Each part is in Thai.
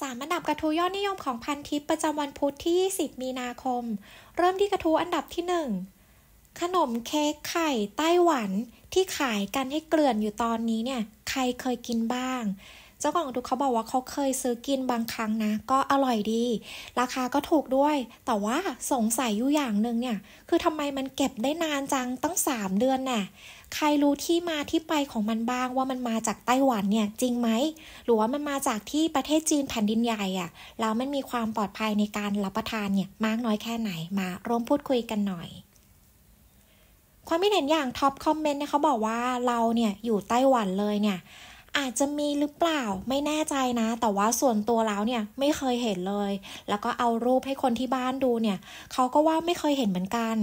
สามอันดับกระทู้ยอดนิยมของพันทิปประจำวันพุธที่ 20 มีนาคม เริ่มที่กระทู้อันดับที่ 1 ขนมเค้กไข่ไต้หวันที่ขายกันให้เกลื่อนอยู่ตอนนี้เนี่ย ใครเคยกินบ้าง เจ้าของดูเขาบอกว่าเขาเคยซื้อกินบางครั้งนะ ก็อร่อยดี ราคาก็ถูกด้วย แต่ว่าสงสัยอยู่อย่างหนึ่งเนี่ย คือทำไมมันเก็บได้นานจังตั้ง3 เดือนน่ะใครรู้ที่มาที่ไปของมันบ้างว่ามันมาจากไต้หวันเนี่ย จริงไหมหรือว่ามันมาจากที่ประเทศจีนแผ่นดินใหญ่อะ่ะแล้วมันมีความปลอดภัยในการรับประทานเนี่ย มากน้อยแค่ไหนมาร่วมพูดคุยกันหน่อย ความคิดเห็นอย่างท็อปคอมเมนต์เนี่ยเขาบอกว่าเราเนี่ยอยู่ไต้หวันเลยเนี่ยอาจจะมีหรือเปล่าไม่แน่ใจนะ แต่ว่าส่วนตัวแล้วเนี่ยไม่เคยเห็นเลย แล้วก็เอารูปให้คนที่บ้านดูเนี่ยเขาก็ว่าไม่เคยเห็นเหมือนกัน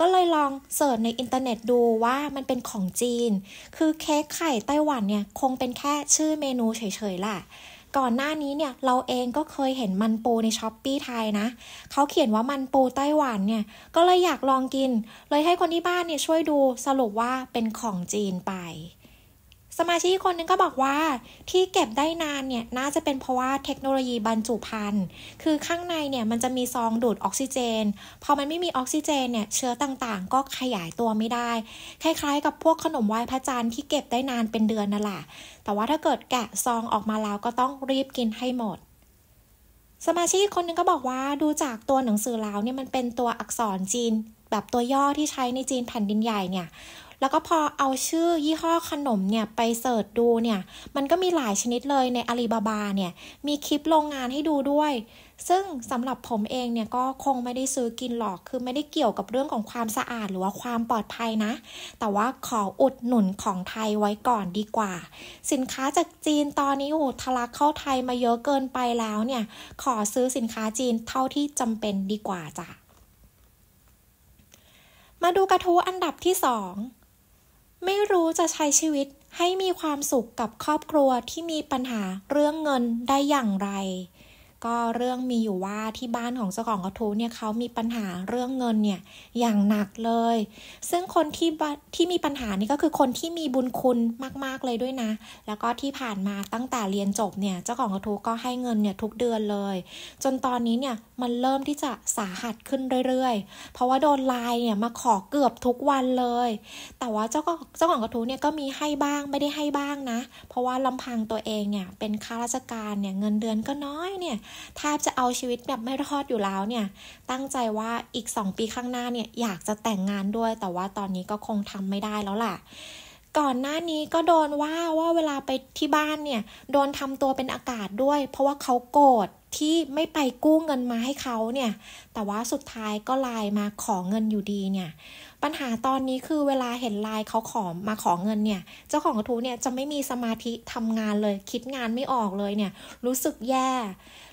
ก็เลยลองเสิร์ชในอินเทอร์เน็ตดูว่ามันเป็นของจีนคือเค้กไข่ไต้หวันเนี่ยคงเป็นแค่ชื่อเมนูเฉยๆแหละก่อนหน้านี้เนี่ยเราเองก็เคยเห็นมันปูในช้อปปี้ไทยนะเขาเขียนว่ามันปูไต้หวันเนี่ยก็เลยอยากลองกิน เลยให้คนที่บ้านเนี่ยช่วยดูสรุปว่าเป็นของจีนไปสมาชิกคนนึงก็บอกว่าที่เก็บได้นานเนี่ยน่าจะเป็นเพราะว่าเทคโนโลยีบรรจุภัณฑ์คือข้างในเนี่ยมันจะมีซองดูดออกซิเจนพอมันไม่มีออกซิเจนเนี่ยเชื้อต่างๆ ก็ขยายตัวไม่ได้ คล้ายๆ กับพวกขนมไหว้พระจันทร์ที่เก็บได้นานเป็นเดือนน่ะแหละแต่ว่าถ้าเกิดแกะซองออกมาแล้วก็ต้องรีบกินให้หมด สมาชิกคนนึงก็บอกว่าดูจากตัวหนังสือแล้วเนี่ยมันเป็นตัวอักษรจีน แบบตัวย่อที่ใช้ในจีนแผ่นดินใหญ่เนี่ยแล้วก็พอเอาชื่อยี่ห้อขนมเนี่ยไปเสิร์ชดูเนี่ย มันก็มีหลายชนิดเลยในอาลีบาบาเนี่ย มีคลิปโรงงานให้ดูด้วย ซึ่งสำหรับผมเองเนี่ยก็คงไม่ได้ซื้อกินหรอก คือไม่ได้เกี่ยวกับเรื่องของความสะอาดหรือว่าความปลอดภัยนะ แต่ว่าขออุดหนุนของไทยไว้ก่อนดีกว่า สินค้าจากจีนตอนนี้โอ้ทะลักเข้าไทยมาเยอะเกินไปแล้วเนี่ย ขอซื้อสินค้าจีนเท่าที่จำเป็นดีกว่าจ้ะมาดูกระทู้อันดับที่สองไม่รู้จะใช้ชีวิตให้มีความสุขกับครอบครัวที่มีปัญหาเรื่องเงินได้อย่างไรก็เรื่องมีอยู่ว่าที่บ้านของเจ้าของกระทู้เนี่ยเขามีปัญหาเรื่องเงินเนี่ยอย่างหนักเลย ซึ่งคนที่ที่มีปัญหานี่ก็คือคนที่มีบุญคุณมากๆเลยด้วยนะ แล้วก็ที่ผ่านมาตั้งแต่เรียนจบเนี่ยเจ้าของกระทู้ก็ให้เงินเนี่ยทุกเดือนเลย จนตอนนี้เนี่ยมันเริ่มที่จะสาหัสขึ้นเรื่อยๆ เพราะว่าโดนไลน์เนี่ยมาขอเกือบทุกวันเลย แต่ว่าเจ้าก็เจ้าของกระทู้เนี่ยก็มีให้บ้างไม่ได้ให้บ้างนะ เพราะว่าลำพังตัวเองเนี่ยเป็นข้าราชการเนี่ยเงินเดือนก็น้อยเนี่ยแทบจะเอาชีวิตแบบไม่รอดอยู่แล้วเนี่ย ตั้งใจว่าอีก 2 ปีข้างหน้าเนี่ยอยากจะแต่งงานด้วย แต่ว่าตอนนี้ก็คงทำไม่ได้แล้วล่ะ ก่อนหน้านี้ก็โดนว่าว่าเวลาไปที่บ้านเนี่ย โดนทำตัวเป็นอากาศด้วย เพราะว่าเขาโกรธที่ไม่ไปกู้เงินมาให้เขาเนี่ย แต่ว่าสุดท้ายก็ไลน์มาขอเงินอยู่ดีเนี่ยปัญหาตอนนี้คือเวลาเห็นไลน์เขาขอมาขอเงินเนี่ย เจ้าของกระทู้เนี่ยจะไม่มีสมาธิทำงานเลย คิดงานไม่ออกเลยเนี่ยรู้สึกแย่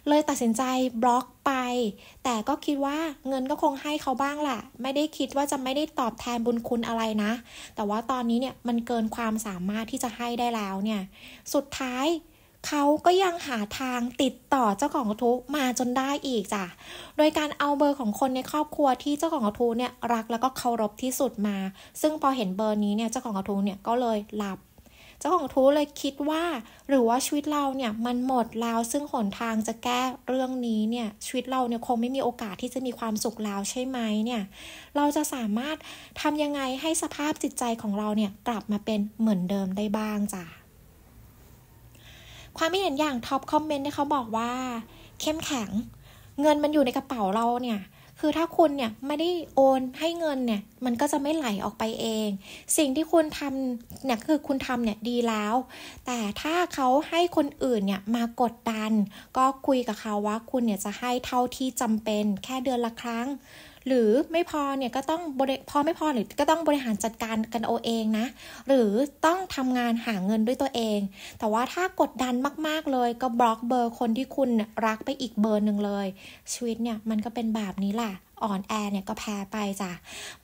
เลยตัดสินใจบล็อกไป แต่ก็คิดว่าเงินก็คงให้เขาบ้างแหละไม่ได้คิดว่าจะไม่ได้ตอบแทนบุญคุณอะไรนะ แต่ว่าตอนนี้เนี่ยมันเกินความสามารถที่จะให้ได้แล้วเนี่ยสุดท้ายเขาก็ยังหาทางติดต่อเจ้าของกระทู้มาจนได้อีกจ้ะ โดยการเอาเบอร์ของคนในครอบครัวที่เจ้าของกระทู้เนี่ย รักแล้วก็เคารพที่สุดมา ซึ่งพอเห็นเบอร์นี้เนี่ยเจ้าของกระทู้เนี่ยก็เลยหลับ เจ้าของทูเลยคิดว่าหรือว่าชีวิตเราเนี่ยมันหมดแล้ว ซึ่งหนทางจะแก้เรื่องนี้เนี่ยชีวิตเราเนี่ยคงไม่มีโอกาสที่จะมีความสุขแล้วใช่ไหมเนี่ย เราจะสามารถทำยังไงให้สภาพจิตใจของเราเนี่ยกลับมาเป็นเหมือนเดิมได้บ้างจ้ะความไม่เห็นอย่างท็อปคอมเมนต์เนี่ยเขาบอกว่าเข้มแข็งเงินมันอยู่ในกระเป๋าเราเนี่ย คือถ้าคุณเนี่ยไม่ได้โอน ให้เงินเนี่ย มันก็จะไม่ไหลออกไปเอง สิ่งที่คุณทำเนี่ยคือคุณทำเนี่ยดีแล้ว แต่ถ้าเขาให้คนอื่นเนี่ย มากดดัน ก็คุยกับเขาว่าคุณเนี่ยจะให้เท่าที่จำเป็น แค่เดือนละครั้งหรือไม่พอเนี่ยก็ต้องพอไม่พอหรือก็ต้องบริหารจัดการกันเอาเองนะ หรือต้องทำงานหาเงินด้วยตัวเอง แต่ว่าถ้ากดดันมากๆเลย ก็บล็อกเบอร์คนที่คุณรักไปอีกเบอร์หนึ่งเลยชีวิตเนี่ยมันก็เป็นแบบนี้แหละอ่อนแอเนี่ยก็แพ้ไปจ้ะ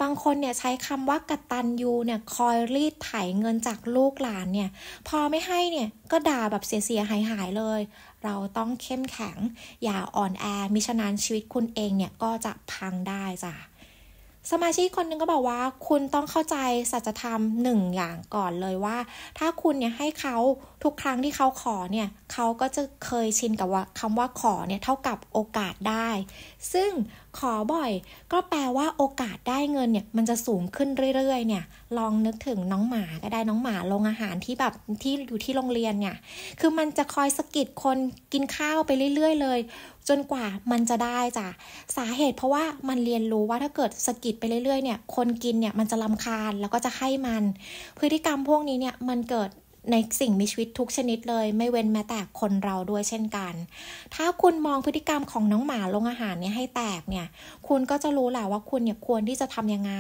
บางคนเนี่ยใช้คำว่ากตันยูเนี่ยคอยรีดไถเงินจากลูกหลานเนี่ยพอไม่ให้เนี่ยก็ด่าแบบเสียหายหายเลยเราต้องเข้มแข็งอย่าอ่อนแอมิฉะนั้นชีวิตคุณเองเนี่ย ก็จะพังได้จ้ะ สมาชิกคนหนึ่งก็บอกว่า คุณต้องเข้าใจสัจธรรมหนึ่งอย่างก่อนเลยว่า ถ้าคุณเนี่ยให้เขาทุกครั้งที่เขาขอเนี่ยเขาก็จะเคยชินกับว่าคำว่าขอเนี่ย เท่ากับโอกาสได้ ซึ่งขอบ่อย ก็แปลว่าโอกาสได้เงินเนี่ยมันจะสูงขึ้นเรื่อยๆ เนี่ยลองนึกถึงน้องหมาก็ได้น้องหมาลงอาหารที่แบบที่อยู่ที่โรงเรียนเนี่ยคือมันจะคอยสะกิดคนกินข้าวไปเรื่อยๆ เลย จนกว่ามันจะได้จ้ะสาเหตุเพราะว่ามันเรียนรู้ว่าถ้าเกิดสะกิดไปเรื่อยๆเนี่ยคนกินเนี่ยมันจะลำคาญแล้วก็จะให้มัน พฤติกรรมพวกนี้เนี่ยมันเกิดในสิ่งมีชีวิตทุกชนิดเลย ไม่เว้นแม้แต่คนเราด้วยเช่นกัน ถ้าคุณมองพฤติกรรมของน้องหมาลงอาหารเนี่ยให้แตกเนี่ย คุณก็จะรู้แหละว่าคุณเนี่ยควรที่จะทํำยังไง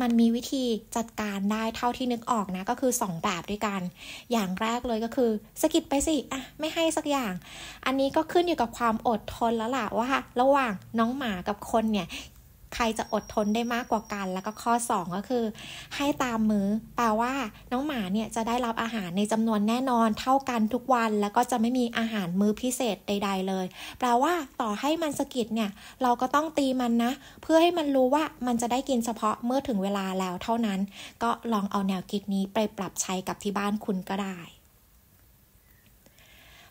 มันมีวิธีจัดการได้เท่าที่นึกออกนะ ก็คือ 2 แบบด้วยกัน อย่างแรกเลยก็คือ สกิดไปสิ อ่ะ ไม่ให้สักอย่าง อันนี้ก็ขึ้นอยู่กับความอดทนแล้วล่ะว่าระหว่างน้องหมากับคนเนี่ยใครจะอดทนได้มากกว่ากัน แล้วก็ข้อ 2 ก็คือ ให้ตามมือ้อแปลว่าน้องหมาเนี่ยจะได้รับอาหารในจำนวนแน่นอนเท่ากันทุกวัน แล้วก็จะไม่มีอาหารมื้อพิเศษใดๆเลยแปลว่าต่อให้มันสะกิดเนี่ย เราก็ต้องตีมันนะ เพื่อให้มันรู้ว่ามันจะได้กินเฉพาะเมื่อถึงเวลาแล้วเท่านั้นก็ลองเอาแนวคิดนี้ไปปรับใช้กับที่บ้านคุณก็ได้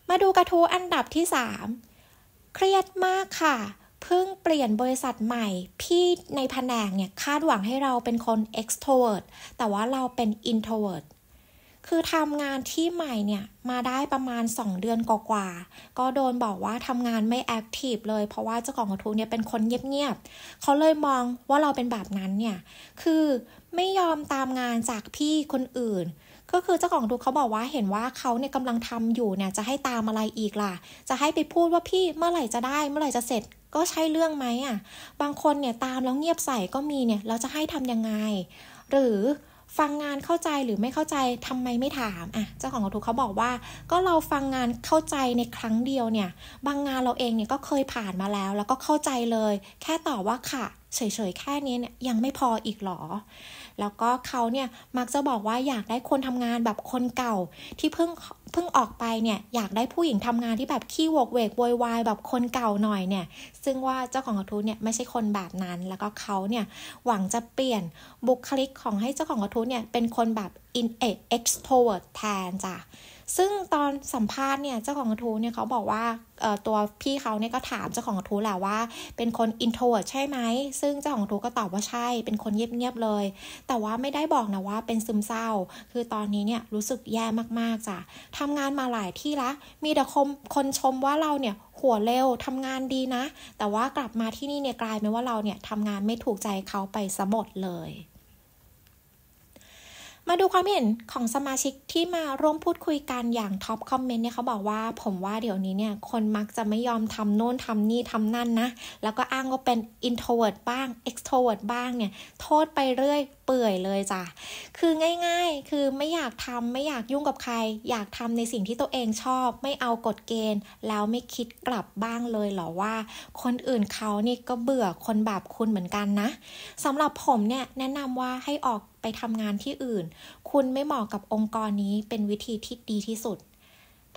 มาดูกระทู้อันดับที่3เครียดมากค่ะเพิ่งเปลี่ยนบริษัทใหม่ พี่ในแผนกเนี่ยคาดหวังให้เราเป็นคน extrovert แต่ว่าเราเป็น introvert คือทำงานที่ใหม่เนี่ย มาได้ประมาณ 2 เดือนกว่า ก็โดนบอกว่าทำงานไม่ active เลยเพราะว่าเจ้าของกระทู้เนี่ยเป็นคนเงียบๆเขาเลยมองว่าเราเป็นแบบนั้นเนี่ย คือไม่ยอมตามงานจากพี่คนอื่นก็คือเจ้าของดูเขาบอกว่าเห็นว่าเขาเนี่ยกำลังทำอยู่เนี่ยจะให้ตามอะไรอีกล่ะ จะให้ไปพูดว่าพี่เมื่อไหร่จะได้เมื่อไหร่จะเสร็จก็ใช่เรื่องไหมอ่ะบางคนเนี่ยตามแล้วเงียบใส่ก็มีเนี่ยเราจะให้ทํำยังไง หรือฟังงานเข้าใจหรือไม่เข้าใจทำไมไม่ถามอ่ะเจ้าของกระทู้เขาบอกว่า ก็เราฟังงานเข้าใจในครั้งเดียวเนี่ย บางงานเราเองเนี่ยก็เคยผ่านมาแล้ว แล้วก็เข้าใจเลย แค่ตอบว่าค่ะเฉยๆแค่นี้เนี่ยยังไม่พออีกหรอ แล้วก็เขาเนี่ยมักจะบอกว่าอยากได้คนทำงานแบบคนเก่า ที่เพิ่งเพิ่งออกไปเนี่ยอยากได้ผู้หญิงทำงานที่แบบขี้วกเวกโวยวายแบบคนเก่าหน่อยเนี่ย ซึ่งว่าเจ้าของกระทู้เนี่ยไม่ใช่คนแบบนั้น แล้วก็เขาเนี่ย หวังจะเปลี่ยนบุคลิกของให้เจ้าของกระทู้เนี่ย เป็นคนแบบ in extrovert แทนจ้ะซึ่งตอนสัมภาษณ์เนี่ยเจ้าของกระทู้เนี่ยเขาบอกว่าตัวพี่เขาเนี่ยก็ถามเจ้าของกระทู้แหละว่า เป็นคนอินโทรใช่ไหมซึ่งเจ้าของกระทู้ก็ตอบว่าใช่ เป็นคนเงียบๆเลย แต่ว่าไม่ได้บอกนะว่าเป็นซึมเศร้า คือตอนนี้เนี่ยรู้สึกแย่มากๆจ้ะทำงานมาหลายที่ละมีแต่คนชมว่าเราเนี่ยหัวเร็วทำงานดีนะ แต่ว่ากลับมาที่นี่เนี่ยกลายเป็นว่าเราเนี่ยทำงานไม่ถูกใจเขาไปสมดเลยมาดูความเห็นของสมาชิกที่มาร่วมพูดคุยกันอย่างท็อปคอมเมนต์เนี่ยเขาบอกว่าผมว่าเดี๋ยวนี้เนี่ยคนมักจะไม่ยอมทำโน่นทำนี่ทำนั่นนะ แล้วก็อ้างว่าเป็น introvert บ้าง extrovert บ้างเนี่ยโทษไปเรื่อยเปื่อยเลยจ้ะ คือง่ายๆ คือไม่อยากทำไม่อยากยุ่งกับใคร อยากทำในสิ่งที่ตัวเองชอบไม่เอากฎเกณฑ์ แล้วไม่คิดกลับบ้างเลยเหรอว่า คนอื่นเขานี่ก็เบื่อคนแบบคุณเหมือนกันนะสำหรับผมเนี่ยแนะนำว่าให้ออกไปทำงานที่อื่น คุณไม่เหมาะกับองค์กรนี้เป็นวิธีที่ดีที่สุด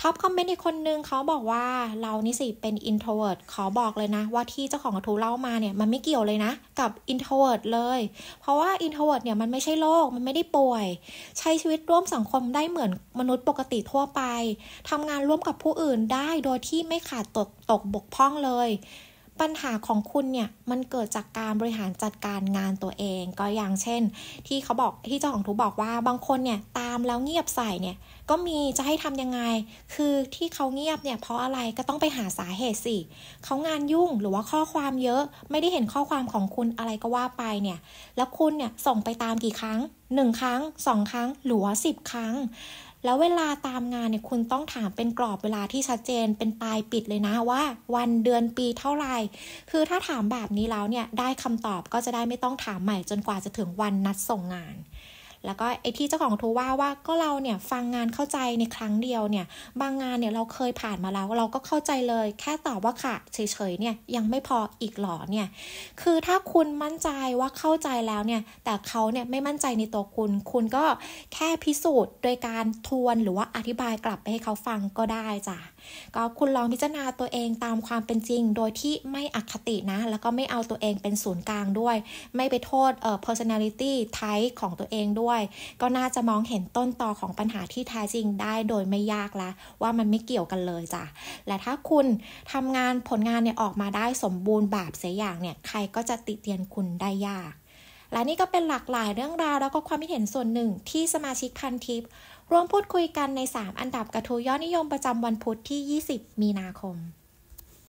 ท็อปคอมเมนต์อีกคนนึงเขาบอกว่าเรานี่สิเป็นอินโทรเวิร์ดขอบอกเลยนะ ว่าที่เจ้าของกระทู้เล่ามาเนี่ยมันไม่เกี่ยวเลยนะ กับอินโทรเวิร์ดเลย เพราะว่าอินโทรเวิร์ดเนี่ยมันไม่ใช่โรคมันไม่ได้ป่วย ใช้ชีวิตร่วมสังคมได้เหมือนมนุษย์ปกติทั่วไปทำงานร่วมกับผู้อื่นได้โดยที่ไม่ขาดตกตกบกพร่องเลยปัญหาของคุณเนี่ยมันเกิดจากการบริหารจัดการงานตัวเอง ก็อย่างเช่น ที่เขาบอกที่เจ้าของทุกบอกว่าบางคนเนี่ยตามแล้วเงียบใส่เนี่ยก็มีจะให้ทํำยังไงคือที่เขาเงียบเนี่ย เพราะอะไรก็ต้องไปหาสาเหตุสิเขางานยุ่งหรือว่าข้อความเยอะไม่ได้เห็นข้อความของคุณอะไรก็ว่าไปเนี่ย แล้วคุณเนี่ยส่งไปตามกี่ครั้ง1ครั้ง2ครั้งหรือว่าสิครั้งแล้วเวลาตามงานเนี่ยคุณต้องถามเป็นกรอบเวลาที่ชัดเจนเป็นปลายปิดเลยนะว่าวันเดือนปีเท่าไหร่ คือถ้าถามแบบนี้แล้วเนี่ยได้คำตอบก็จะได้ไม่ต้องถามใหม่จนกว่าจะถึงวันนัดส่งงานแล้วก็ไอที่เจ้าของทูว่าว่าก็เราเนี่ยฟังงานเข้าใจในครั้งเดียวเนี่ย บางงานเนี่ยเราเคยผ่านมาแล้ว เราก็เข้าใจเลย แค่ตอบว่าค่ะ เฉยๆเนี่ย ยังไม่พออีกหรอเนี่ยคือถ้าคุณมั่นใจว่าเข้าใจแล้วเนี่ย แต่เขาเนี่ยไม่มั่นใจในตัวคุณ คุณก็แค่พิสูจน์โดยการทวนหรือว่าอธิบายกลับไปให้เขาฟังก็ได้จ้ะก็คุณลองพิจารณาตัวเองตามความเป็นจริงโดยที่ไม่อคตินะ แล้วก็ไม่เอาตัวเองเป็นศูนย์กลางด้วย ไม่ไปโทษเอ่อ personality type ของตัวเองด้วย ก็น่าจะมองเห็นต้นตอของปัญหาที่แท้จริงได้โดยไม่ยากละว่ามันไม่เกี่ยวกันเลยจ้ะ และถ้าคุณทำงานผลงานเนี่ยออกมาได้สมบูรณ์แบบเสียอย่างเนี่ยใครก็จะติเตียนคุณได้ยากและนี่ก็เป็นหลากหลายเรื่องราวแล้วก็ความคิดเห็นส่วนหนึ่งที่สมาชิกพันทิปร่วมพูดคุยกันใน 3 อันดับกระทู้ยอดนิยมประจำวันพุธที่ 20 มีนาคม